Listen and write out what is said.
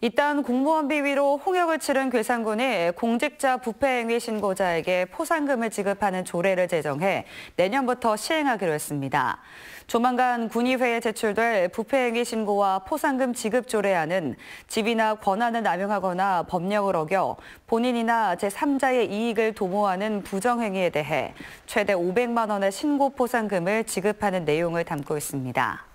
이딴 공무원 비위로 홍역을 치른 괴산군이 공직자 부패행위 신고자에게 포상금을 지급하는 조례를 제정해 내년부터 시행하기로 했습니다. 조만간 군의회에 제출될 부패행위 신고와 포상금 지급 조례안은 집이나 권한을 남용하거나 법령을 어겨 본인이나 제3자의 이익을 도모하는 부정행위에 대해 최대 500만 원의 신고 포상금을 지급하는 내용을 담고 있습니다.